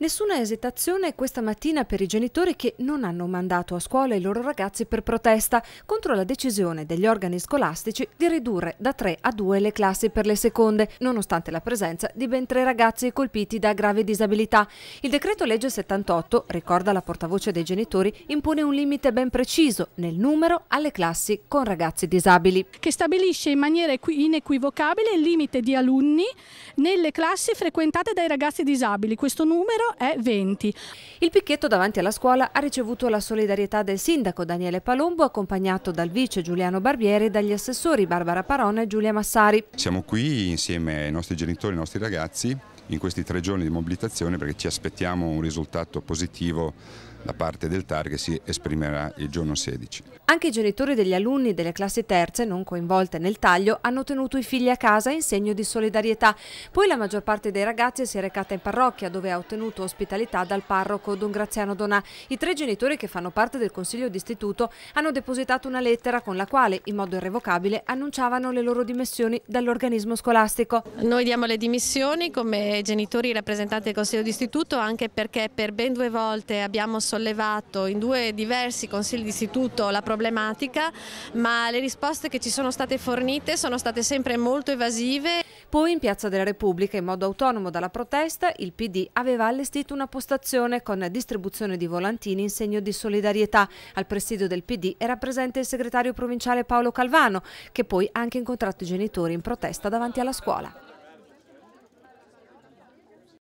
Nessuna esitazione questa mattina per i genitori che non hanno mandato a scuola i loro ragazzi per protesta contro la decisione degli organi scolastici di ridurre da tre a due le classi per le seconde, nonostante la presenza di ben tre ragazzi colpiti da grave disabilità. Il decreto legge 78, ricorda la portavoce dei genitori, impone un limite ben preciso nel numero alle classi con ragazzi disabili. Che stabilisce in maniera inequivocabile il limite di alunni nelle classi frequentate dai ragazzi disabili. Questo numero è 20. Il picchetto davanti alla scuola ha ricevuto la solidarietà del sindaco Daniele Palombo, accompagnato dal vice Giuliano Barbieri e dagli assessori Barbara Parona e Giulia Massari. Siamo qui insieme ai nostri genitori, ai nostri ragazzi in questi tre giorni di mobilitazione perché ci aspettiamo un risultato positivo da parte del TAR che si esprimerà il giorno 16. Anche i genitori degli alunni delle classi terze non coinvolte nel taglio hanno tenuto i figli a casa in segno di solidarietà. Poi la maggior parte dei ragazzi si è recata in parrocchia dove ha ottenuto ospitalità dal parroco Don Graziano Donà. I tre genitori che fanno parte del consiglio d'istituto hanno depositato una lettera con la quale in modo irrevocabile annunciavano le loro dimissioni dall'organismo scolastico. Noi diamo le dimissioni come come genitori rappresentanti del Consiglio d'Istituto anche perché per ben due volte abbiamo sollevato in due diversi consigli d'istituto la problematica ma le risposte che ci sono state fornite sono state sempre molto evasive. Poi in Piazza della Repubblica, in modo autonomo dalla protesta, il PD aveva allestito una postazione con distribuzione di volantini in segno di solidarietà. Al presidio del PD era presente il segretario provinciale Paolo Calvano, che poi ha anche incontrato i genitori in protesta davanti alla scuola.